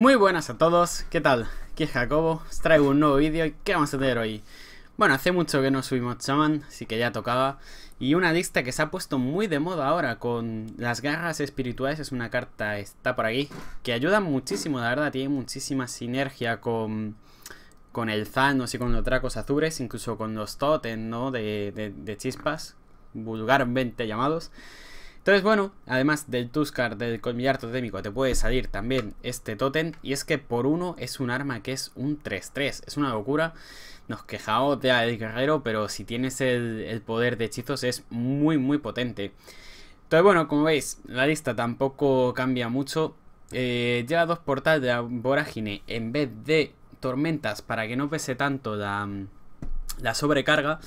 Muy buenas a todos, ¿qué tal? Aquí es Jacobo, os traigo un nuevo vídeo y ¿qué vamos a tener hoy? Bueno, hace mucho que no subimos Shaman, así que ya tocaba. Y una lista que se ha puesto muy de moda ahora con las garras espirituales es una carta, está por aquí, que ayuda muchísimo, la verdad, tiene muchísima sinergia con, con el Zanos y con los Dracos Azules, incluso con los Totem, ¿no? de, de chispas, vulgarmente llamados. Entonces, bueno, además del Tuscar del colmillar totémico te puede salir también este totem. Y es que por uno es un arma que es un 3-3. Es una locura. Nos quejamos de el guerrero, pero si tienes el, poder de hechizos es muy, muy potente. Entonces, bueno, como veis, la lista tampoco cambia mucho. Eh, lleva dos portales de vorágine en vez de tormentas para que no pese tanto la sobrecarga.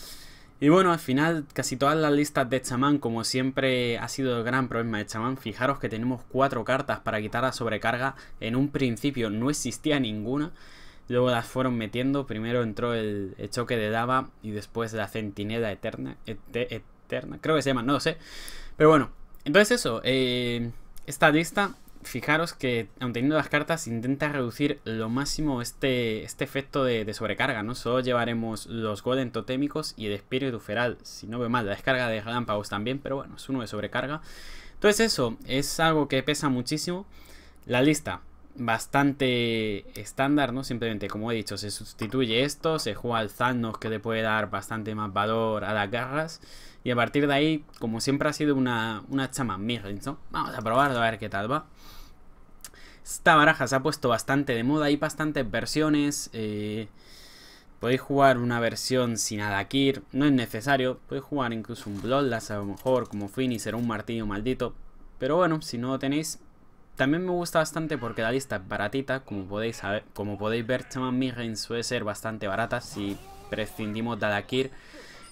Y bueno, al final casi todas las listas de chamán, como siempre ha sido el gran problema de chamán, fijaros que tenemos cuatro cartas para quitar la sobrecarga, en un principio no existía ninguna, luego las fueron metiendo, primero entró el, choque de daba y después la centinela eterna, eterna, creo que se llama, no lo sé, pero bueno, entonces eso, eh, esta lista fijaros que, aun teniendo las cartas, intenta reducir lo máximo este, este efecto de, sobrecarga, ¿no? Solo llevaremos los golem totémicos y el espíritu feral, si no veo mal, la descarga de relámpagos también, pero bueno, es uno de sobrecarga. Entonces eso, es algo que pesa muchísimo. La lista, bastante estándar, ¿no? Simplemente, como he dicho, se sustituye esto, se juega al Thanos que le puede dar bastante más valor a las garras. Y a partir de ahí, como siempre ha sido una, una chama ¿no? Vamos a probarlo a ver qué tal va. Esta baraja se ha puesto bastante de moda, hay bastantes versiones. Eh, podéis jugar una versión sin Adakir, no es necesario. Podéis jugar incluso un Bloodlust a lo mejor, como Finisher o un Martillo Maldito. Pero bueno, si no lo tenéis, también me gusta bastante porque la lista es baratita, como podéis, como podéis ver, Chaman Mirren suele ser bastante barata si prescindimos de Adakir.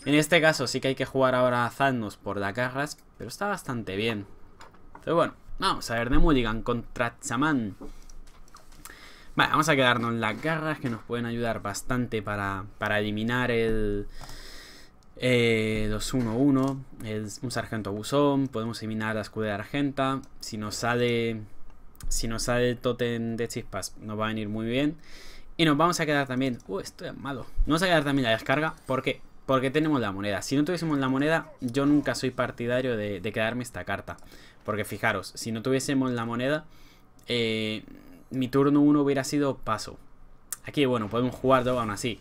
En este caso sí que hay que jugar ahora a por por Dakarras, pero está bastante bien. Pero bueno, Vamos a ver, de Mulligan contra Chamán. Vale, vamos a quedarnos las garras que nos pueden ayudar bastante para, eliminar el... 2 eh, 1-1, un sargento buzón, podemos eliminar la escudera argenta, si nos sale si nos sale el tótem de chispas nos va a venir muy bien y nos vamos a quedar también, uh, estoy malo, nos vamos a quedar también la descarga, porque... Porque tenemos la moneda. Si no tuviésemos la moneda, yo nunca soy partidario de, quedarme esta carta. Porque fijaros, si no tuviésemos la moneda, eh, mi turno 1 hubiera sido paso. Aquí, bueno, podemos todo aún así.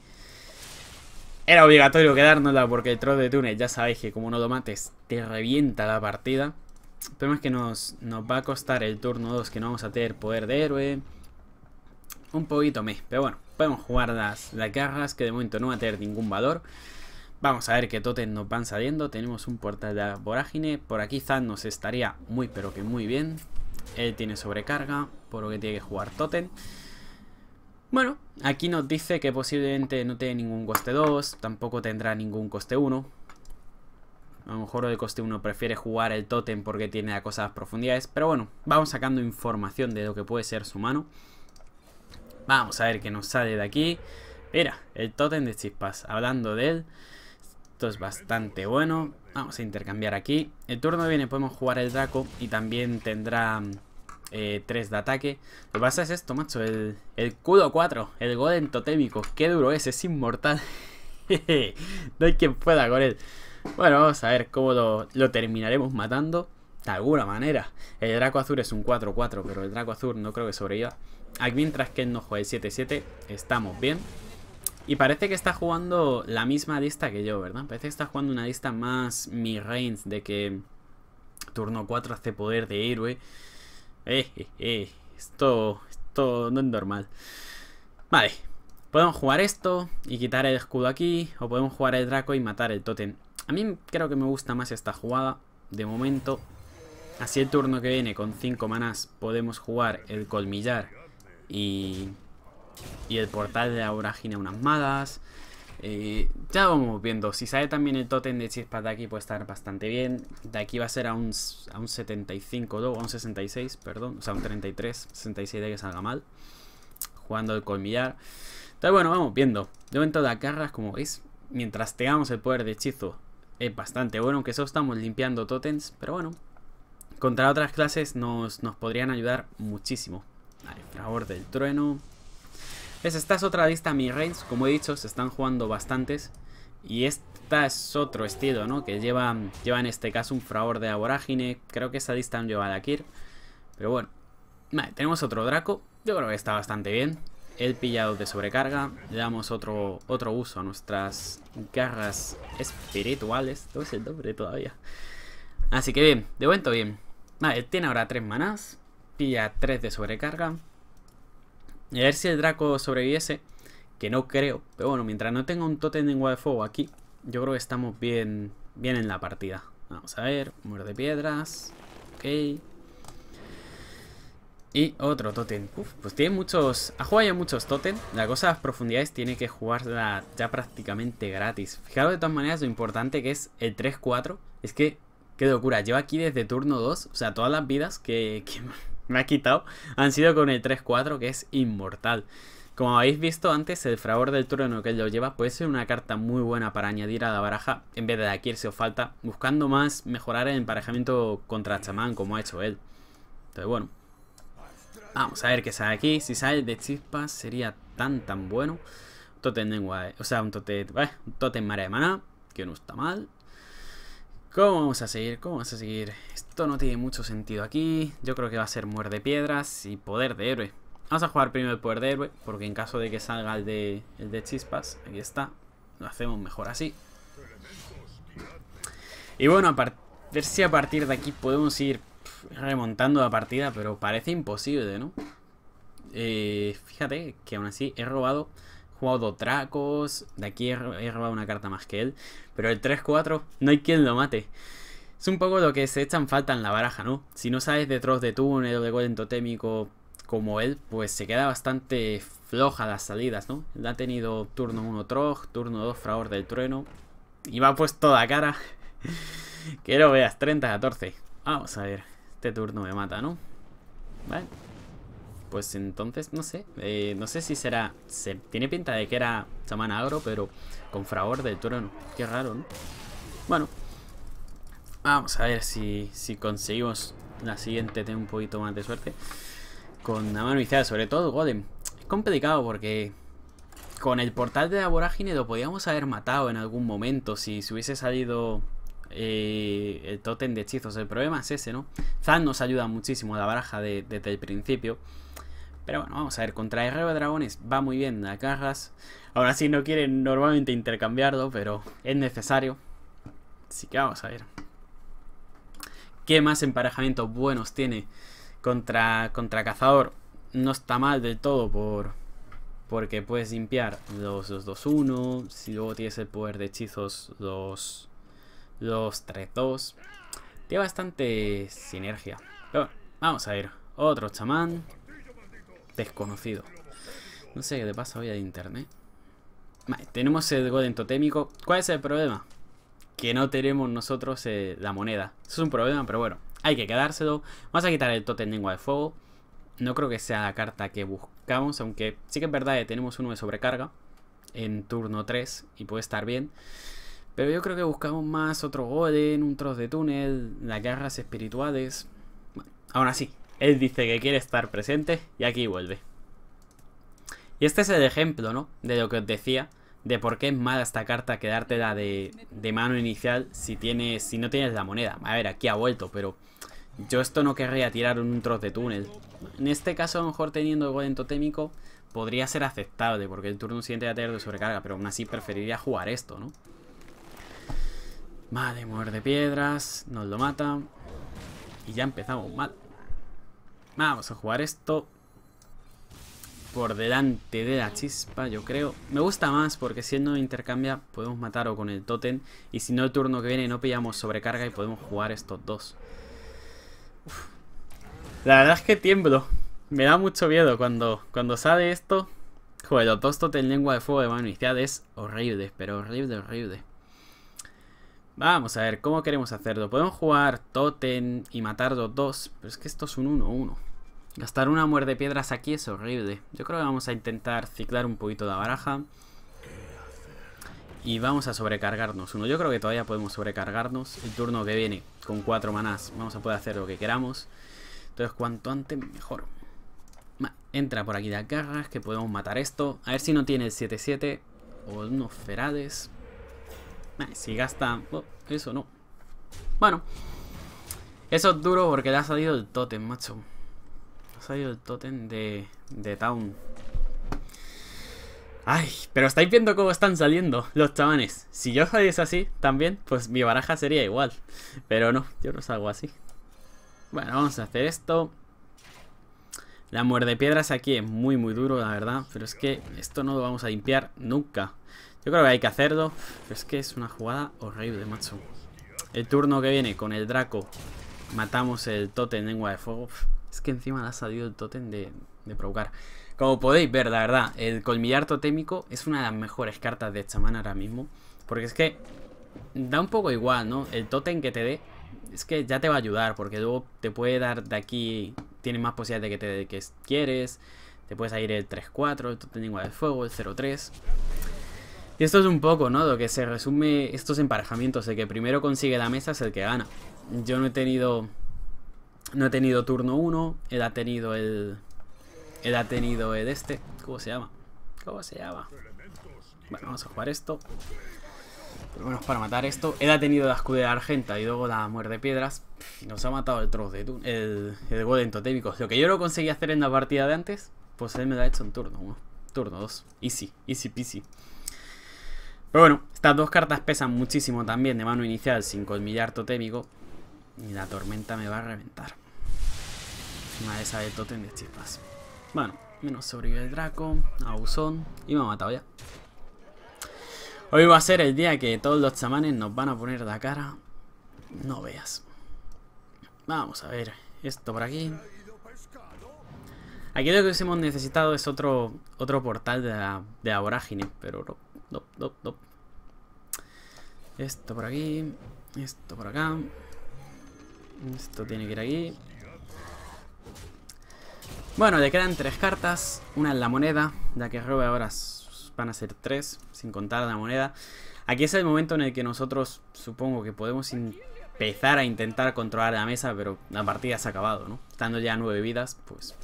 Era obligatorio quedárnosla porque el troll de túnel... ya sabéis que como no lo mates, te revienta la partida. El problema es que nos, nos va a costar el turno 2 que no vamos a tener poder de héroe. Un poquito me, pero bueno, podemos jugar las, las garras que de momento no va a tener ningún valor. Vamos a ver qué totem nos van saliendo. Tenemos un portal de vorágine. Por aquí Zan nos estaría muy pero que muy bien. Él tiene sobrecarga, por lo que tiene que jugar totem. Bueno, aquí nos dice que posiblemente no tiene ningún coste 2, tampoco tendrá ningún coste 1. A lo mejor el coste 1 prefiere jugar el totem porque tiene a cosas profundidades. Pero bueno, vamos sacando información de lo que puede ser su mano. Vamos a ver qué nos sale de aquí. Mira, el totem de chispas, hablando de él. Esto es bastante bueno. Vamos a intercambiar aquí. El turno viene podemos jugar el Draco y también tendrá 3 eh, de ataque. Lo que pasa es esto, macho. El, el Kudo 4, el Golden Totémico. Qué duro es, es inmortal. no hay quien pueda con él. Bueno, vamos a ver cómo lo, terminaremos matando. De alguna manera. El Draco Azul es un 4-4, pero el Draco Azul no creo que sobreviva. Mientras que él no el 7-7, estamos bien. Y parece que está jugando la misma lista que yo, ¿verdad? Parece que está jugando una lista más mi Reins, de que turno 4 hace poder de héroe. Eh, eh, eh. Esto, esto no es normal. Vale. Podemos jugar esto y quitar el escudo aquí. O podemos jugar el Draco y matar el Totem. A mí creo que me gusta más esta jugada. De momento. Así el turno que viene con 5 manás podemos jugar el Colmillar. Y y el portal de la vorágine unas malas. Eh, ya vamos viendo. Si sale también el tótem de chispas de aquí puede estar bastante bien. De aquí va a ser a un, a un 75 luego, a un 66, perdón. O sea, un 33, 66 de que salga mal. Jugando el colmillar. Entonces, bueno, vamos viendo. De momento la carras, como veis, mientras tengamos el poder de hechizo, es bastante bueno. Aunque eso estamos limpiando tótems, pero bueno. Contra otras clases nos, nos podrían ayudar muchísimo. Vale, favor del trueno esta es otra lista mi como he dicho, se están jugando bastantes. Y esta es otro estilo, ¿no? Que lleva, en este caso un fraor de Aborágine Creo que esta lista lleva a Kir Pero bueno. Vale, tenemos otro Draco. Yo creo que está bastante bien. El pillado de sobrecarga. Le damos otro, otro uso a nuestras garras espirituales. No es el doble todavía. Así que bien, de momento bien. Vale, tiene ahora tres manás. Pilla tres de sobrecarga. Y a ver si el Draco sobreviese Que no creo. Pero bueno, mientras no tenga un totem lengua de fuego aquí, yo creo que estamos bien, bien en la partida. Vamos a ver. de piedras. Ok. Y otro totem. Uf, pues tiene muchos... Ha jugado ya muchos totem. La cosa de las profundidades tiene que jugarla ya prácticamente gratis. Fijaros de todas maneras lo importante que es el 3-4. Es que... Qué locura. Lleva aquí desde turno 2. O sea, todas las vidas que me ha quitado, han sido con el 3-4 que es inmortal. Como habéis visto antes, el fragor del trueno que él lo lleva puede ser una carta muy buena para añadir a la baraja en vez de aquí si os falta, buscando más mejorar el emparejamiento contra chamán como ha hecho él. Entonces bueno, vamos a ver qué sale aquí. Si sale de chispas sería tan tan bueno. Totem lengua, o sea, un totem, eh, un totem marea de maná, que no está mal. ¿Cómo vamos a seguir? ¿Cómo vamos a seguir? Esto no tiene mucho sentido aquí. Yo creo que va a ser muerde piedras y poder de héroe. Vamos a jugar primero el poder de héroe, porque en caso de que salga el de, de chispas, aquí está. Lo hacemos mejor así. Y bueno, a ver si a partir de aquí podemos ir remontando la partida, pero parece imposible, ¿no? Eh, fíjate que aún así he robado jugado Tracos. De aquí he, robado una carta más que él. Pero el 3-4, no hay quien lo mate. Es un poco lo que se echan falta en la baraja, ¿no? Si no sabes de Trost de túnel o de golem totémico como él, pues se queda bastante floja las salidas, ¿no? Ha tenido turno 1 Trog, turno 2 Fraor del Trueno. Y va pues toda cara. que lo veas, 30-14. Vamos a ver. Este turno me mata, ¿no? Vale. Pues entonces, no sé. Eh, no sé si será... Se tiene pinta de que era chamán agro, pero con fragor del trono Qué raro, ¿no? Bueno. Vamos a ver si, si conseguimos la siguiente. Tengo un poquito más de suerte. Con la mano izquierda, sobre todo, Golem. Es complicado porque... Con el portal de la vorágine lo podíamos haber matado en algún momento si se hubiese salido eh, el tótem de hechizos. El problema es ese, ¿no? Zan nos ayuda muchísimo a la baraja desde el principio. Pero bueno, vamos a ver, contra de Dragones va muy bien la cargas. Ahora sí no quieren normalmente intercambiarlo, pero es necesario. Así que vamos a ver. ¿Qué más emparejamientos buenos tiene contra, contra Cazador? No está mal del todo por, porque puedes limpiar los 2-2-1. Si luego tienes el poder de hechizos, los, los 3-2. Tiene bastante sinergia. Pero bueno, vamos a ver. Otro chamán desconocido. No sé qué te pasa hoy de internet. Vale, tenemos el golem totémico. ¿Cuál es el problema? Que no tenemos nosotros eh, la moneda. Eso es un problema, pero bueno. Hay que quedárselo. Vamos a quitar el totem lengua de fuego. No creo que sea la carta que buscamos. Aunque sí que es verdad que tenemos uno de sobrecarga. En turno 3. Y puede estar bien. Pero yo creo que buscamos más otro golem. Un trozo de túnel. Las garras espirituales. Bueno, aún así. Él dice que quiere estar presente y aquí vuelve. Y este es el ejemplo, ¿no? De lo que os decía, de por qué es mala esta carta quedártela de, de mano inicial si, tienes, si no tienes la moneda. A ver, aquí ha vuelto, pero yo esto no querría tirar un trozo de túnel. En este caso, a lo mejor teniendo el golem totémico, podría ser aceptable, porque el turno siguiente va a tener de sobrecarga, pero aún así preferiría jugar esto, ¿no? Vale, muerde piedras, nos lo mata. Y ya empezamos mal. Vamos a jugar esto por delante de la chispa, yo creo. Me gusta más porque si él no intercambia podemos matarlo con el totem Y si no el turno que viene no pillamos sobrecarga y podemos jugar estos dos. La verdad es que tiemblo. Me da mucho miedo cuando, cuando sale esto. Joder, los dos totem lengua de fuego de mano inicial es horrible, pero horrible, horrible. Vamos a ver, ¿cómo queremos hacerlo? Podemos jugar Totem y matar los dos, pero es que esto es un 1-1. Gastar una muerde piedras aquí es horrible. Yo creo que vamos a intentar ciclar un poquito la baraja. Y vamos a sobrecargarnos uno. Yo creo que todavía podemos sobrecargarnos el turno que viene con cuatro manás. Vamos a poder hacer lo que queramos. Entonces cuanto antes mejor. Entra por aquí las garras que podemos matar esto. A ver si no tiene el 7-7 o unos ferades. Si gasta... Oh, eso no. Bueno. Eso es duro porque le ha salido el totem, macho ha salido el totem de, de Town. Ay, pero estáis viendo cómo están saliendo los chavanes. Si yo saliese así también, pues mi baraja sería igual. Pero no, yo no salgo así. Bueno, vamos a hacer esto. La de piedras aquí es muy muy duro, la verdad. Pero es que esto no lo vamos a limpiar nunca. Yo creo que hay que hacerlo. Pero es que es una jugada horrible, macho. El turno que viene con el Draco matamos el totem lengua de fuego. Es que encima le ha salido el tótem de, provocar. Como podéis ver, la verdad, el colmillar totémico es una de las mejores cartas de chamán ahora mismo. Porque es que da un poco igual, ¿no? El tótem que te dé es que ya te va a ayudar. Porque luego te puede dar de aquí, tienes más posibilidades de que te que quieres. Te puedes ir el 3-4, el tótem igual de fuego, el 0-3. Y esto es un poco, ¿no? Lo que se resume estos emparejamientos. El que primero consigue la mesa es el que gana. Yo no he tenido no he tenido turno 1. Él ha tenido el... Él ha tenido el este. ¿Cómo se llama? ¿Cómo se llama? Bueno, vamos a jugar esto. Por lo menos para matar esto. Él ha tenido la escudera argenta y luego la muerde piedras. Y nos ha matado el trozo de tu... El, el golem totémico. Lo que yo no conseguí hacer en la partida de antes, pues él me lo ha hecho en turno 1. Turno 2. Easy, easy peasy. Pero bueno, estas dos cartas pesan muchísimo también de mano inicial sin colmillar totémico. Y la tormenta me va a reventar. Encima de esa de totem de chispas. Bueno, menos sobrevive el Draco, Ausón y me ha matado ya. Hoy va a ser el día que todos los chamanes nos van a poner la cara. No veas. Vamos a ver esto por aquí. Aquí lo que hubiésemos necesitado es otro otro portal de la, vorágine, pero no, no, no, no. Esto por aquí, esto por acá. Esto tiene que ir aquí. Bueno, le quedan tres cartas. Una en la moneda, ya que robe ahora van a ser tres, sin contar la moneda. Aquí es el momento en el que nosotros supongo que podemos empezar a intentar controlar la mesa, pero la partida se ha acabado, ¿no? Estando ya nueve vidas, pues...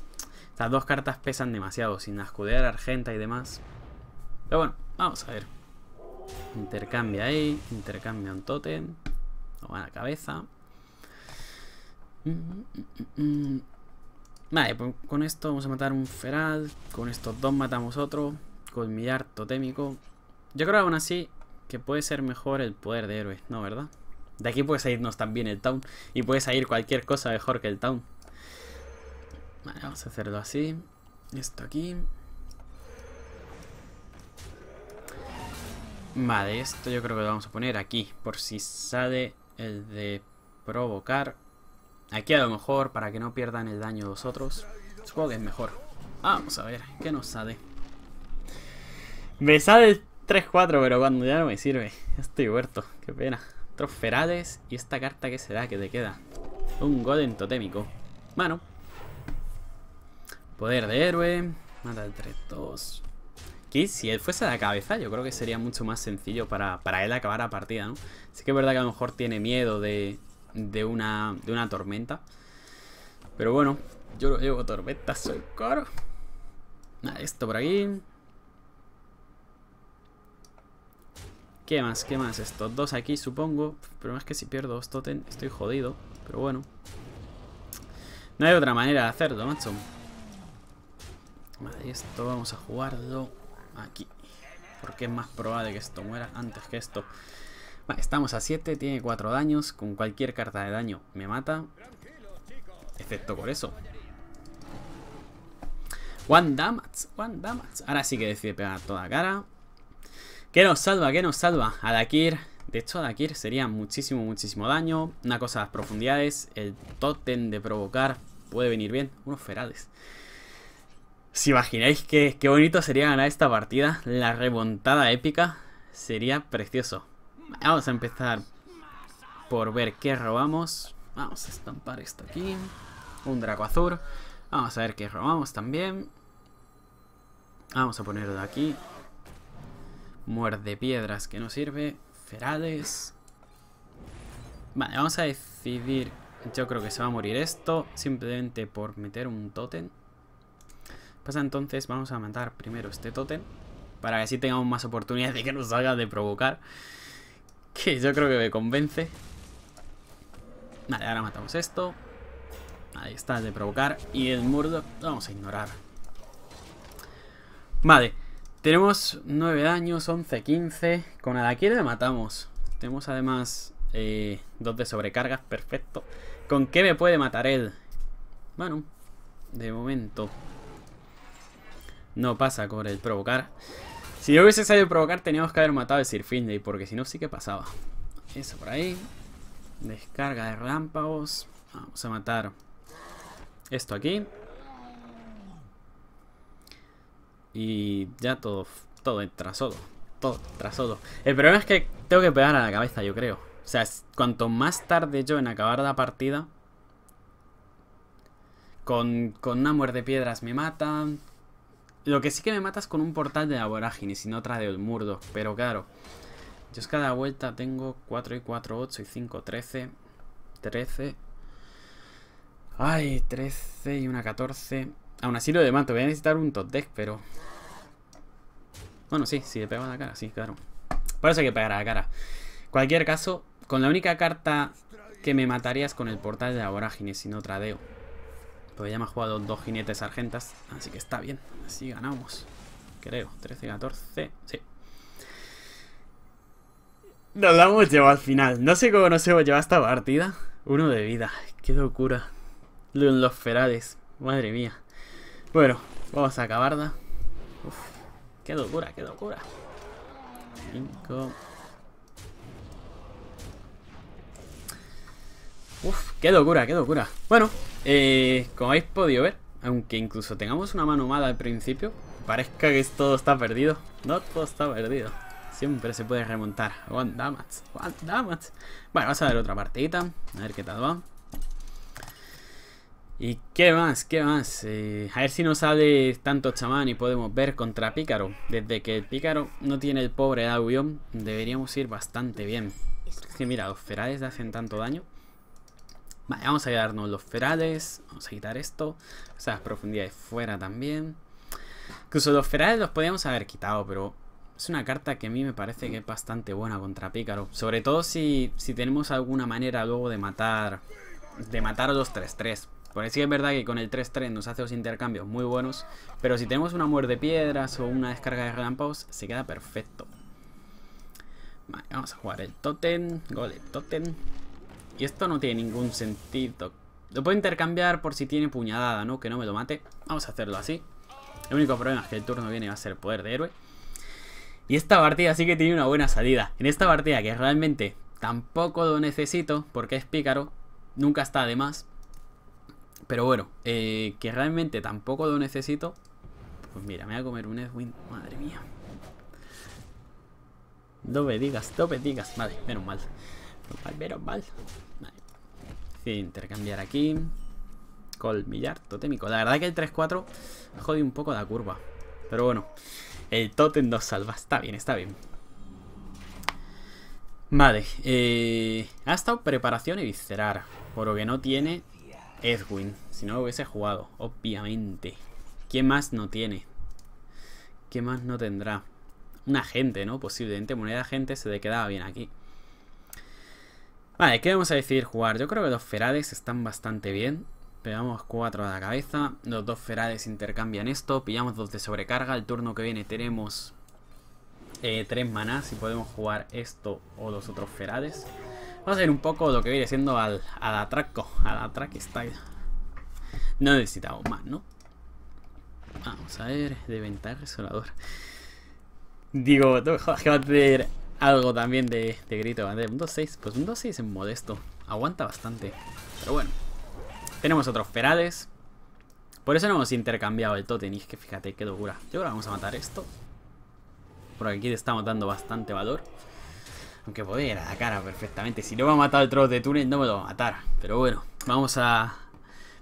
Estas dos cartas pesan demasiado, sin escudear argenta y demás. Pero bueno, vamos a ver. Intercambia ahí, intercambia un tótem. A la cabeza. Mm, mm, mm, vale, pues con esto vamos a matar un feral, Con estos dos matamos otro. Con mi Yo creo aún así que puede ser mejor el poder de héroe, ¿no? ¿Verdad? De aquí puede salirnos también el town. Y puede salir cualquier cosa mejor que el town. Vale, vamos a hacerlo así. Esto aquí. Vale, esto yo creo que lo vamos a poner aquí. Por si sale el de provocar. Aquí a lo mejor, para que no pierdan el daño los otros. Supongo que es mejor. Vamos a ver, ¿qué nos sale? Me sale 3-4, pero cuando ya no me sirve. estoy huerto. qué pena. Otros y esta carta que será que te queda. Un golem totémico. Bueno. Poder de héroe. Mata el 3-2. si él fuese la cabeza, yo creo que sería mucho más sencillo para, para él acabar la partida, ¿no? Sí que es verdad que a lo mejor tiene miedo de, de una, de una tormenta. Pero bueno, yo lo llevo tormenta, soy nada Esto por aquí. ¿Qué más? ¿Qué más? Estos dos aquí, supongo. Pero más que si pierdo dos totem, estoy jodido. Pero bueno. No hay otra manera de hacerlo, macho. Vale, esto vamos a jugarlo aquí. Porque es más probable que esto muera antes que esto estamos a 7, tiene 4 daños. Con cualquier carta de daño me mata. Excepto por eso. One damage, one damage. Ahora sí que decide pegar toda cara. Que nos salva, que nos salva. A Adakir. De hecho, Adakir sería muchísimo, muchísimo daño. Una cosa, las profundidades. El tótem de provocar puede venir bien. Unos ferales. Si imagináis que qué bonito sería ganar esta partida, la remontada épica sería precioso. Vamos a empezar por ver qué robamos. Vamos a estampar esto aquí. Un draco azul. Vamos a ver qué robamos también. Vamos a ponerlo de aquí. Muerde piedras que no sirve. Ferales. Vale, vamos a decidir. Yo creo que se va a morir esto. Simplemente por meter un tótem. Pasa pues entonces, vamos a matar primero este totem Para que así tengamos más oportunidad de que nos salga de provocar. Que yo creo que me convence. Vale, ahora matamos esto. Ahí está, de provocar. Y el Murdoch vamos a ignorar. Vale. Tenemos 9 daños, 11, 15. Con Adakiri le matamos. Tenemos además 2 eh, de sobrecargas, perfecto. ¿Con qué me puede matar él? Bueno, de momento. No pasa con el provocar. Si yo hubiese salido provocar, teníamos que haber matado a Sir Finley, porque si no, sí que pasaba. Eso por ahí. Descarga de relámpagos. Vamos a matar esto aquí. Y ya todo, todo tras todo. Todo tras todo. El problema es que tengo que pegar a la cabeza, yo creo. O sea, cuanto más tarde yo en acabar la partida... Con, con una de piedras me matan, lo que sí que me matas con un portal de la vorágine, no otra de murdo, pero claro. Yo es cada vuelta tengo 4 y 4, 8 y 5, 13. 13. Ay, 13 y una 14. Aún así lo de mato, voy a necesitar un top deck, pero... Bueno, sí, sí le pego a la cara, sí, claro. Por eso hay que pegar a la cara. Cualquier caso, con la única carta que me matarías con el portal de la vorágine, sin otra deo. Porque ya me ha jugado dos jinetes argentas. Así que está bien. Así ganamos. Creo. 13, 14. Sí. Nos la hemos llevado al final. No sé cómo nos hemos llevado esta partida. Uno de vida. Qué locura. Los ferales. Madre mía. Bueno, vamos a acabarla. Uf, qué locura, qué locura. 5, Uf, qué locura, qué locura. Bueno, eh, como habéis podido ver, aunque incluso tengamos una mano mala al principio, parezca que todo está perdido. No todo está perdido. Siempre se puede remontar. One damage, one damage. Bueno, vamos a ver otra partida A ver qué tal va. ¿Y qué más? ¿Qué más? Eh, a ver si nos sale tanto chamán y podemos ver contra Pícaro. Desde que el Pícaro no tiene el pobre avión, deberíamos ir bastante bien. Es que mira, los Ferales hacen tanto daño. Vale, vamos a quedarnos los ferales. Vamos a quitar esto. O sea, las profundidades fuera también. Incluso los ferales los podíamos haber quitado, pero es una carta que a mí me parece que es bastante buena contra Pícaro. Sobre todo si, si tenemos alguna manera luego de matar de matar a los 3-3. Porque sí es verdad que con el 3-3 nos hace los intercambios muy buenos. Pero si tenemos una muerte de piedras o una descarga de relámpagos, se queda perfecto. Vale, vamos a jugar el totem. Gol de totem. Y esto no tiene ningún sentido. Lo puedo intercambiar por si tiene puñalada, ¿no? Que no me lo mate. Vamos a hacerlo así. El único problema es que el turno viene va a ser poder de héroe. Y esta partida sí que tiene una buena salida. En esta partida que realmente tampoco lo necesito porque es pícaro. Nunca está de más. Pero bueno, eh, que realmente tampoco lo necesito. Pues mira, me voy a comer un Edwin. Madre mía. No me digas, no digas. Vale, menos mal. Menos pero mal. Vale. intercambiar aquí. Colmillar, totémico. La verdad que el 3-4 jode un poco la curva. Pero bueno, el totem nos salva. Está bien, está bien. Vale, eh, ha estado preparación y viscerar. Por lo que no tiene Edwin. Si no lo hubiese jugado, obviamente. ¿Quién más no tiene? ¿Qué más no tendrá? Un agente, ¿no? Posiblemente moneda agente se le quedaba bien aquí. Vale, ¿qué vamos a decidir jugar? Yo creo que los Ferades están bastante bien. Pegamos cuatro a la cabeza. Los dos Ferades intercambian esto. Pillamos dos de sobrecarga. El turno que viene tenemos eh, tres manás si podemos jugar esto o los otros Ferades. Vamos a ver un poco lo que viene siendo al, al atraco. Al atraque está... No necesitamos más, ¿no? Vamos a ver. De ventaja Resolador Digo, que va a hacer algo también de, grito de Un 6 pues un 6 es modesto. Aguanta bastante. Pero bueno. Tenemos otros ferales. Por eso no hemos intercambiado el totem Y es que fíjate, qué locura. Yo creo que vamos a matar esto. Por aquí le estamos dando bastante valor. Aunque podría ir a la cara perfectamente. Si no me a matar el trozo de túnel, no me lo va a matar. Pero bueno, vamos a...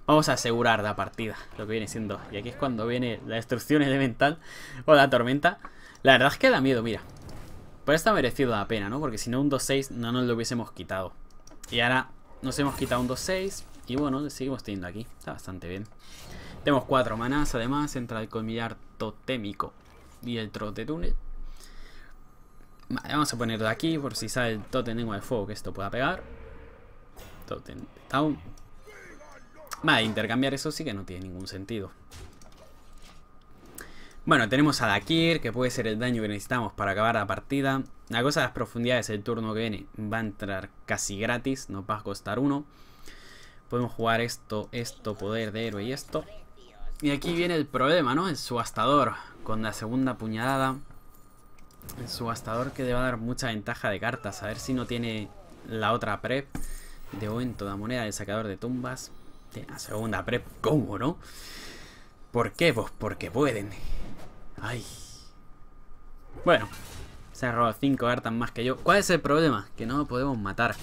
Vamos a asegurar la partida, lo que viene siendo. Y aquí es cuando viene la destrucción elemental o la tormenta. La verdad es que da miedo, mira. Pero está merecido la pena, ¿no? Porque si no un 2-6 no nos lo hubiésemos quitado. Y ahora nos hemos quitado un 2-6 y bueno, seguimos teniendo aquí. Está bastante bien. Tenemos 4 manas además entra el colmillar totémico y el trote túnel. Vale, vamos a ponerlo aquí por si sale el totem lengua de fuego que esto pueda pegar. Totem Town. Vale, intercambiar eso sí que no tiene ningún sentido. Bueno, tenemos a Dakir, que puede ser el daño que necesitamos para acabar la partida. La cosa de las profundidades, el turno que viene va a entrar casi gratis, nos va a costar uno. Podemos jugar esto, esto, poder de héroe y esto. Y aquí viene el problema, ¿no? El subastador, con la segunda puñalada. El subastador que le va a dar mucha ventaja de cartas, a ver si no tiene la otra prep. De en toda moneda del sacador de tumbas. Tiene la segunda prep, ¿cómo no? ¿Por qué? Pues porque pueden. Ay. Bueno. Se ha robado 5 cartas más que yo. ¿Cuál es el problema? Que no podemos matar.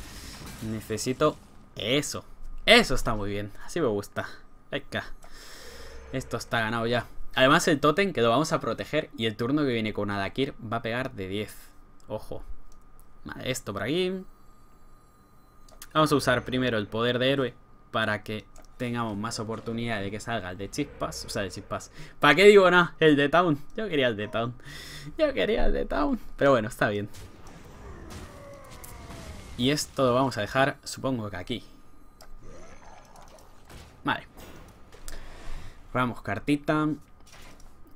Necesito eso. Eso está muy bien. Así me gusta. Venga. Esto está ganado ya. Además el totem que lo vamos a proteger y el turno que viene con Adakir va a pegar de 10. Ojo. Esto por aquí. Vamos a usar primero el poder de héroe para que tengamos más oportunidad de que salga el de Chispas. O sea, de Chispas. ¿Para qué digo nada? El de Town. Yo quería el de Town. Yo quería el de Town. Pero bueno, está bien. Y esto lo vamos a dejar, supongo que aquí. Vale. Vamos, cartita.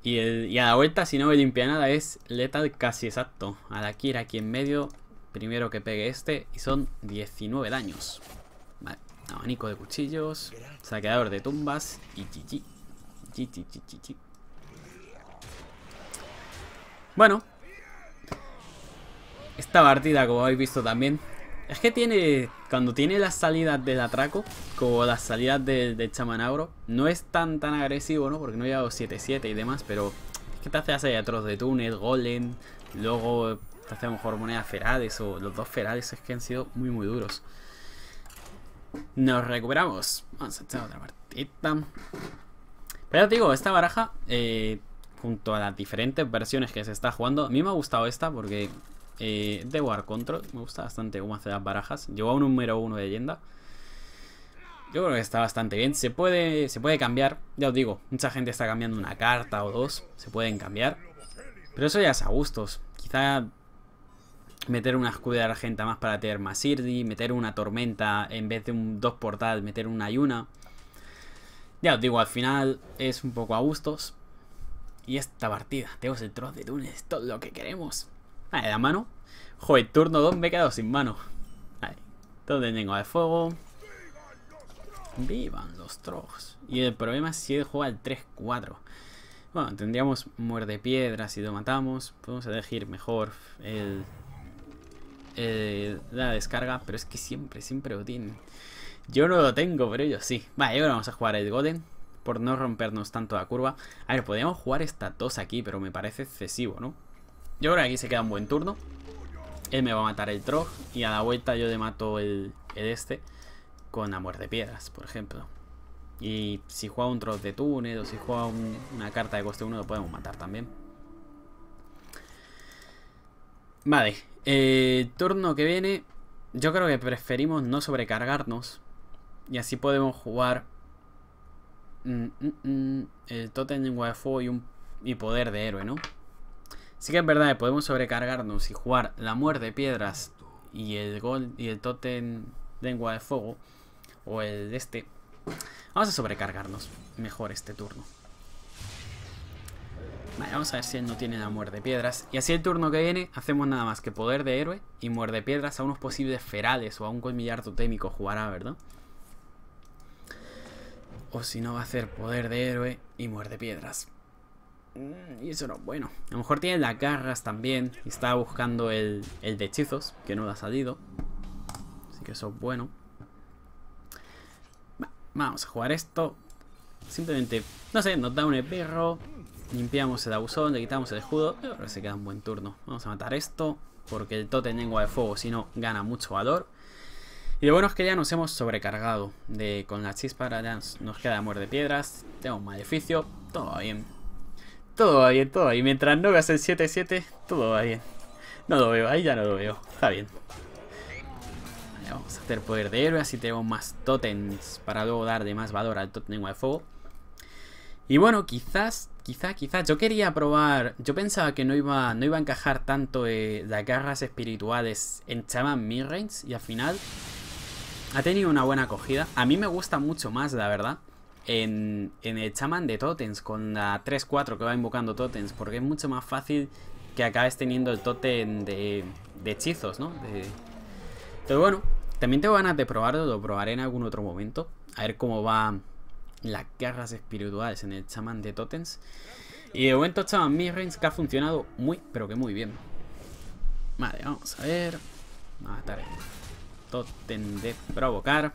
Y, a la vuelta, si no me limpia nada, es letal casi exacto. A la Kira aquí en medio, primero que pegue este, y son 19 daños. Abanico de cuchillos, saqueador de tumbas y chichi. Chichi, chichi, Bueno, esta partida, como habéis visto también, es que tiene, cuando tiene las salidas del atraco, como las salidas del chamanagro, no es tan tan agresivo, ¿no? Porque no he llevado 7-7 y demás, pero es que te hace hacer otros de túnel, golem, luego te hace a mejor monedas ferales o los dos ferales, es que han sido muy muy duros. Nos recuperamos. Vamos a echar otra partita. Pero ya os digo, esta baraja, eh, junto a las diferentes versiones que se está jugando, a mí me ha gustado esta porque eh, de War Control me gusta bastante cómo hace las barajas. Llevo a un número uno de leyenda. Yo creo que está bastante bien. Se puede, se puede cambiar. Ya os digo, mucha gente está cambiando una carta o dos. Se pueden cambiar. Pero eso ya es a gustos. Quizá meter una de argenta más para tener más Sirdi, meter una tormenta en vez de un, dos portal, meter una y Ya os digo, al final es un poco a gustos. Y esta partida, tenemos el troz de Dunes, todo lo que queremos. Vale, ah, la mano. Joder, turno 2 me he quedado sin mano. todo entonces tengo de fuego. Vivan los trozos. Y el problema es si él juega el 3-4. Bueno, tendríamos muerde piedra si lo matamos. Podemos elegir mejor el la eh, descarga, pero es que siempre, siempre lo tienen. Yo no lo tengo, pero yo sí. Vale, ahora vamos a jugar el Golden por no rompernos tanto la curva. A ver, podríamos jugar esta dos aquí, pero me parece excesivo, ¿no? Yo creo que aquí se queda un buen turno. Él me va a matar el Trog y a la vuelta yo le mato el, este con Amor de piedras, por ejemplo. Y si juega un Trog de túnel o si juega una carta de coste 1 lo podemos matar también. Vale, eh, turno que viene, yo creo que preferimos no sobrecargarnos. Y así podemos jugar el mm, mm, mm, el Totem de Fuego y, un, y poder de héroe, ¿no? Sí que es verdad podemos sobrecargarnos y jugar la muerte de piedras y el gol y el Totem Lengua de Fuego. O el de este. Vamos a sobrecargarnos mejor este turno. Vale, vamos a ver si él no tiene la muerde piedras. Y así el turno que viene hacemos nada más que poder de héroe y muerde piedras a unos posibles ferales o a un colmillar totémico jugará, ¿verdad? O si no va a hacer poder de héroe y muerde piedras. Mm, y eso no, bueno. A lo mejor tiene las garras también. Y estaba buscando el, de hechizos, que no le ha salido. Así que eso es bueno. vamos a jugar esto. Simplemente, no sé, nos da un perro Limpiamos el abusón, le quitamos el escudo. Y ahora se queda un buen turno. Vamos a matar esto. Porque el totem lengua de fuego, si no, gana mucho valor. Y lo bueno es que ya nos hemos sobrecargado. De, con la chispa ya nos queda amor de piedras. Tengo un maleficio. Todo va bien. Todo va bien, todo va bien. Mientras no veas el 7-7, todo va bien. No lo veo, ahí ya no lo veo. Está bien. vamos a hacer poder de héroe, así tenemos más totems para luego darle más valor al lengua de fuego. Y bueno, quizás Quizá, quizá, yo quería probar, yo pensaba que no iba, no iba a encajar tanto eh, las garras espirituales en Chaman Midrange y al final ha tenido una buena acogida. A mí me gusta mucho más, la verdad, en, el Chaman de Totems. con la 3-4 que va invocando Totems. porque es mucho más fácil que acabes teniendo el Totem de, hechizos, ¿no? De... Pero bueno, también tengo ganas de probarlo, lo probaré en algún otro momento, a ver cómo va las guerras espirituales en el chamán de Totems Y de momento chamán Mirrens que ha funcionado muy, pero que muy bien. Vale, vamos a ver. a el Totem de provocar.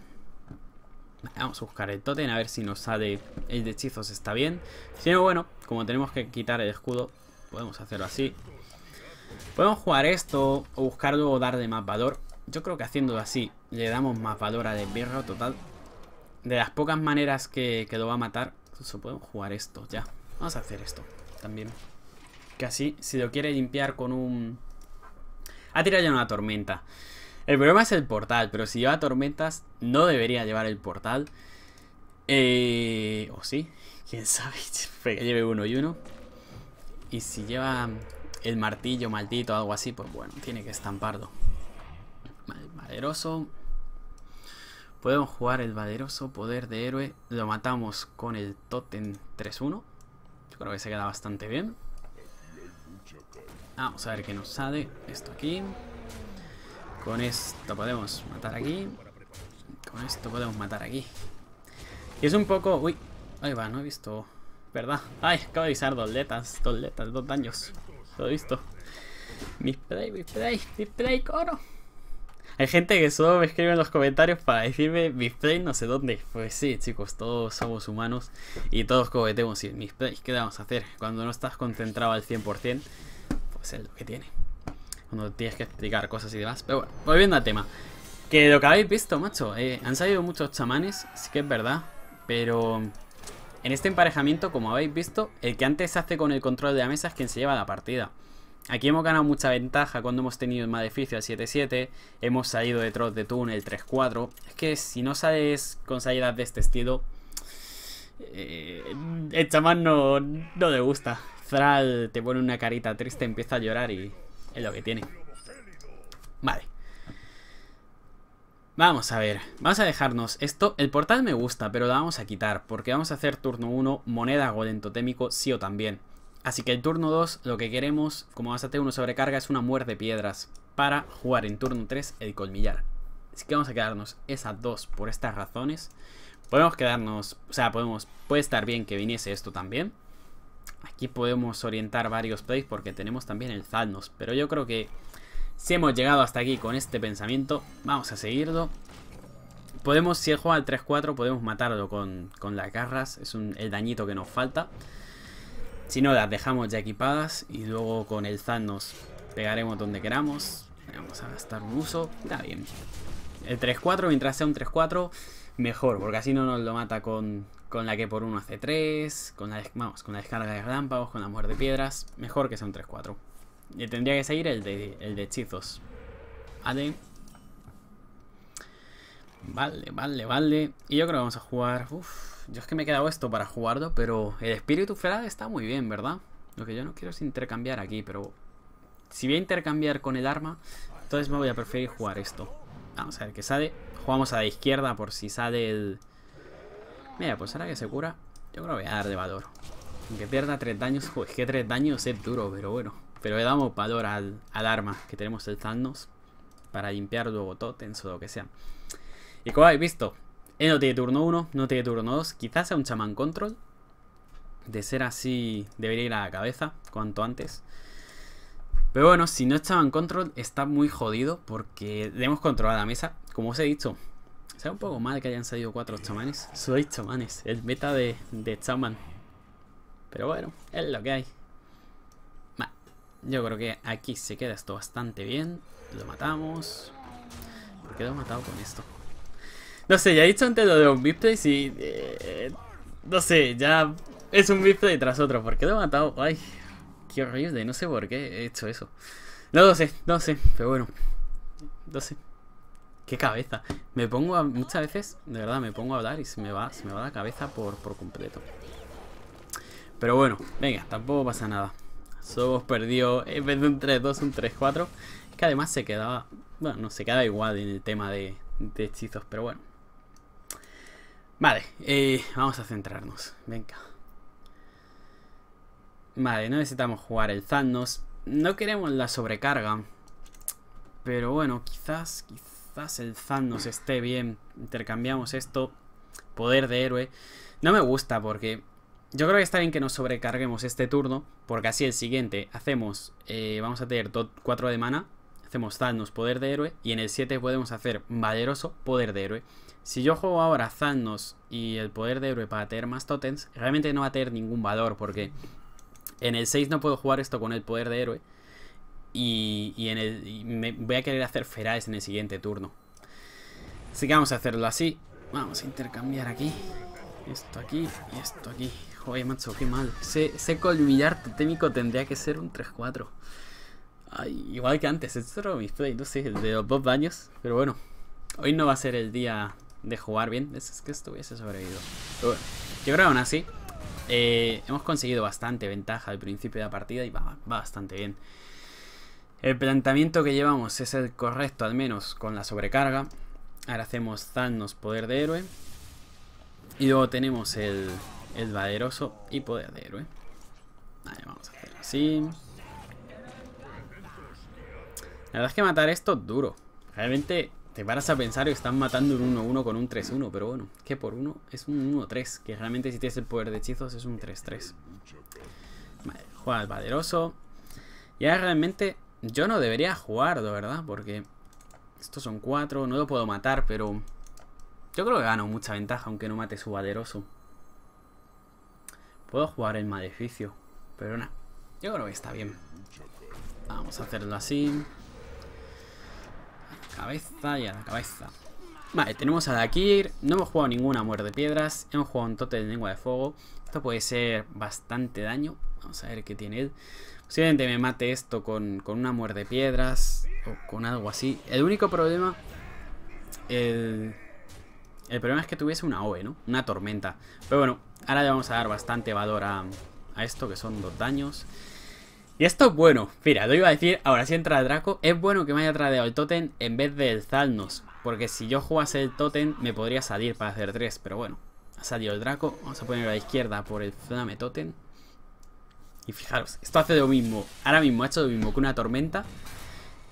vamos a buscar el Totem a ver si nos sale el de hechizos está bien. Si no, bueno, como tenemos que quitar el escudo, podemos hacerlo así. Podemos jugar esto o buscar luego darle más valor. Yo creo que haciendo así le damos más valor al Desbirro total de las pocas maneras que, lo va a matar, se puede jugar esto ya. Vamos a hacer esto también. Que así, si lo quiere limpiar con un... Ha tirado ya una tormenta. El problema es el portal, pero si lleva tormentas, no debería llevar el portal. Eh, o sí, quién sabe. que lleve uno y uno. Y si lleva el martillo maldito o algo así, pues bueno, tiene que estamparlo. Valeroso Podemos jugar el valeroso poder de héroe. Lo matamos con el Totem 3-1. Yo creo que se queda bastante bien. Vamos a ver qué nos sale. Esto aquí. Con esto podemos matar aquí. Con esto podemos matar aquí. Y es un poco... Uy, ahí va, no he visto... ¿Verdad? Ay, acabo de usar dos letas, dos letas, dos daños. he visto. Mi play, mi play, mi play, coro. Hay gente que solo me escribe en los comentarios para decirme misplay no sé dónde. Pues sí, chicos, todos somos humanos y todos cometemos misplay. ¿Qué vamos a hacer? Cuando no estás concentrado al 100%, pues es lo que tiene. Cuando tienes que explicar cosas y demás. Pero bueno, volviendo al tema. Que lo que habéis visto, macho, eh, han salido muchos chamanes, sí que es verdad. Pero en este emparejamiento, como habéis visto, el que antes hace con el control de la mesa es quien se lleva la partida. Aquí hemos ganado mucha ventaja cuando hemos tenido el maleficio al 7-7. Hemos salido de tro de túnel 3-4. Es que si no sales con salidas de este estilo... Eh, el chamán no, le gusta. Zral te pone una carita triste, empieza a llorar y es lo que tiene. Vale. Vamos a ver, vamos a dejarnos esto. El portal me gusta, pero lo vamos a quitar, porque vamos a hacer turno 1, moneda golem totémico, sí o también. Así que el turno 2 lo que queremos, como a tener una sobrecarga, es una muerte de piedras para jugar en turno 3 el colmillar. Así que vamos a quedarnos esas dos por estas razones. Podemos quedarnos, o sea, podemos, puede estar bien que viniese esto también. Aquí podemos orientar varios plays porque tenemos también el Zalnos. Pero yo creo que si hemos llegado hasta aquí con este pensamiento, vamos a seguirlo. Podemos, si el juega al 3-4, podemos matarlo con, con las garras. Es el dañito que nos falta. Si no, las dejamos ya equipadas y luego con el Zan nos pegaremos donde queramos. Vamos a gastar un uso. Está bien. El 3-4, mientras sea un 3-4, mejor, porque así no nos lo mata con, con la que por uno hace 3, con la, vamos, con la descarga de relámpagos, con la muerte de piedras. Mejor que sea un 3-4. Y tendría que seguir el de, el de hechizos. Vale. Vale, vale, vale. Y yo creo que vamos a jugar... Uff yo es que me he quedado esto para jugarlo, pero el espíritu feral está muy bien, ¿verdad? Lo que yo no quiero es intercambiar aquí, pero... Si voy a intercambiar con el arma, entonces me voy a preferir jugar esto. Vamos a ver qué sale. Jugamos a la izquierda por si sale el... Mira, pues ahora que se cura, yo creo que voy a dar de valor. Aunque pierda tres daños, es que tres daños es duro, pero bueno. Pero le damos valor al, arma que tenemos el Thanos para limpiar luego Totens o lo que sea. Y como habéis visto, él eh, no tiene turno 1, no tiene turno 2. Quizás sea un chamán control. De ser así, debería ir a la cabeza cuanto antes. Pero bueno, si no es chamán control, está muy jodido porque debemos controlar la mesa. Como os he dicho, sea un poco mal que hayan salido 4 chamanes. Soy chamanes, el meta de, de Pero bueno, es lo que hay. yo creo que aquí se queda esto bastante bien. Lo matamos. ¿Por qué lo he matado con esto? No sé, ya he dicho antes lo de un beatplay y... Eh, no sé, ya es un y tras otro. ¿Por qué lo he matado? Ay, qué horrible. No sé por qué he hecho eso. No lo sé, no sé, pero bueno. No sé. Qué cabeza. Me pongo a... Muchas veces, de verdad, me pongo a hablar y se me va, me va la cabeza por, por completo. Pero bueno, venga, tampoco pasa nada. somos perdió en vez de un 3-2, un 3-4. Que además se quedaba... Bueno, no se queda igual en el tema de hechizos, pero bueno. Vale, eh, vamos a centrarnos. Venga. Vale, no necesitamos jugar el Thanos. No queremos la sobrecarga. Pero bueno, quizás, quizás el Thanos esté bien. Intercambiamos esto. Poder de héroe. No me gusta porque yo creo que está bien que nos sobrecarguemos este turno. Porque así el siguiente hacemos... Eh, vamos a tener 4 de mana. Hacemos Thanos, poder de héroe. Y en el 7 podemos hacer Valeroso, poder de héroe. Si yo juego ahora Thanos y el poder de héroe para tener más totems, realmente no va a tener ningún valor porque en el 6 no puedo jugar esto con el poder de héroe y, en el, voy a querer hacer Ferales en el siguiente turno. Así que vamos a hacerlo así. Vamos a intercambiar aquí. Esto aquí y esto aquí. Joder, macho, qué mal. Ese, se colmillar totémico tendría que ser un 3-4. Igual que antes, esto era mi play, no sé, de los dos daños. Pero bueno, hoy no va a ser el día de jugar bien, es que esto hubiese sobrevivido. aún así eh, hemos conseguido bastante ventaja al principio de la partida y va, bastante bien. El planteamiento que llevamos es el correcto, al menos con la sobrecarga. Ahora hacemos Thanos, poder de héroe. Y luego tenemos el, el valeroso y poder de héroe. Vale, vamos a hacerlo así. La verdad es que matar esto es duro. Realmente te paras a pensar que están matando un 1-1 con un 3-1, pero bueno, que por uno es un 1-3, que realmente si tienes el poder de hechizos es un 3-3. Vale, juega el Valeroso. Ya realmente yo no debería jugar, verdad, porque estos son 4, no lo puedo matar, pero yo creo que gano mucha ventaja aunque no mate su Valeroso. Puedo jugar el Maleficio, pero nada, yo creo que está bien. Vamos a hacerlo así cabeza y a la cabeza. Vale, tenemos a Dakir. No hemos jugado ninguna muerte de piedras. Hemos jugado un tote de lengua de fuego. Esto puede ser bastante daño. Vamos a ver qué tiene él. Posiblemente me mate esto con, una muerte de piedras o con algo así. El único problema... El, el problema es que tuviese una OE, ¿no? Una tormenta. Pero bueno, ahora le vamos a dar bastante valor a, a esto, que son dos daños. Y esto es bueno. Mira, lo iba a decir, ahora si entra el Draco, es bueno que me haya tradeado el Totem en vez del Zalnos. Porque si yo jugase el Totem me podría salir para hacer 3, pero bueno. Ha salido el Draco, vamos a poner a la izquierda por el Flame Totem. Y fijaros, esto hace lo mismo, ahora mismo ha hecho lo mismo que una tormenta.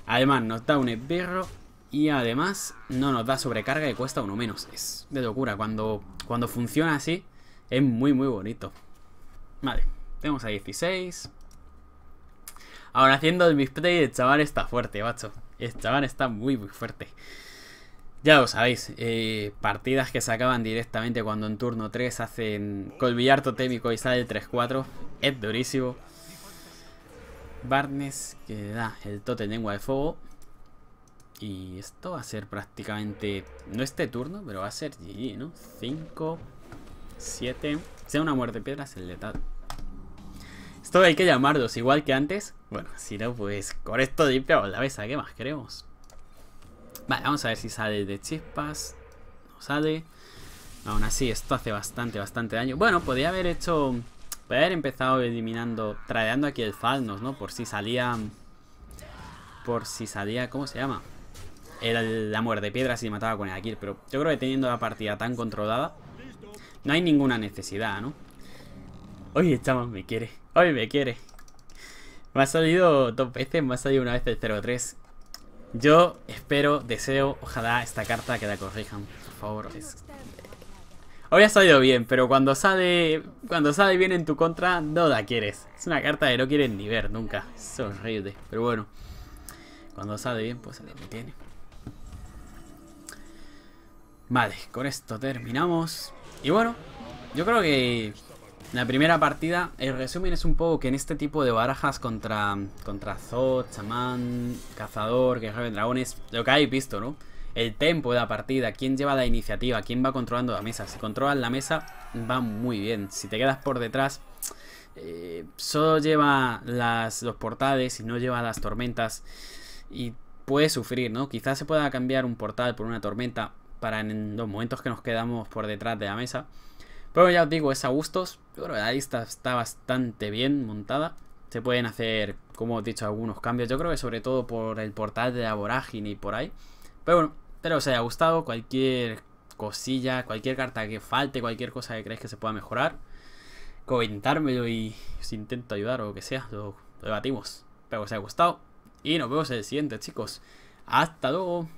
Además nos da un esbirro y además no nos da sobrecarga y cuesta uno menos. Es de locura, cuando, cuando funciona así es muy muy bonito. Vale, tenemos a 16, Ahora haciendo el misplay el chaval está fuerte, macho. El chaval está muy, muy fuerte. Ya lo sabéis, eh, partidas que se acaban directamente cuando en turno 3 hacen colbillar totémico y sale el 3-4. Es durísimo. Barnes que da el totem lengua de fuego. Y esto va a ser prácticamente, no este turno, pero va a ser GG, ¿no? 5, 7... Sea una muerte piedra, es el letal. Esto hay que llamarlos igual que antes. Bueno, si no, pues con esto limpiamos la mesa. ¿Qué más queremos? Vale, vamos a ver si sale de chispas. No sale. Aún así, esto hace bastante, bastante daño. Bueno, podría haber hecho... Podría haber empezado eliminando... Tradeando aquí el Falnos, ¿no? Por si salía... Por si salía... ¿Cómo se llama? Era la muerte piedra si mataba con el Akir. Pero yo creo que teniendo la partida tan controlada... No hay ninguna necesidad, ¿no? Oye, chaval, me quiere. Hoy me quiere. Me ha salido dos veces, me ha salido una vez el 03. Yo espero, deseo, ojalá esta carta que la corrijan, por favor. Hoy ha salido bien, pero cuando sale cuando sale bien en tu contra, no la quieres. Es una carta que no quieres ni ver nunca. Es horrible, pero bueno. Cuando sale bien, pues se lo tiene. Vale, con esto terminamos. Y bueno, yo creo que la primera partida, el resumen es un poco que en este tipo de barajas contra, contra Zod, chamán, cazador, guerrero de dragones, lo que habéis visto, ¿no? El tempo de la partida, quién lleva la iniciativa, quién va controlando la mesa. Si controlas la mesa, va muy bien. Si te quedas por detrás, eh, solo lleva los portales y no lleva las tormentas. Y puede sufrir, ¿no? Quizás se pueda cambiar un portal por una tormenta para en los momentos que nos quedamos por detrás de la mesa. Pero ya os digo, es a gustos yo creo que está, está bastante bien montada. Se pueden hacer, como he dicho, algunos cambios. Yo creo que sobre todo por el portal de la vorágine y por ahí. Pero bueno, espero os haya gustado. Cualquier cosilla, cualquier carta que falte, cualquier cosa que creáis que se pueda mejorar, comentármelo y os intento ayudar o lo que sea. Lo, lo debatimos. Espero que os haya gustado. Y nos vemos en el siguiente, chicos. Hasta luego.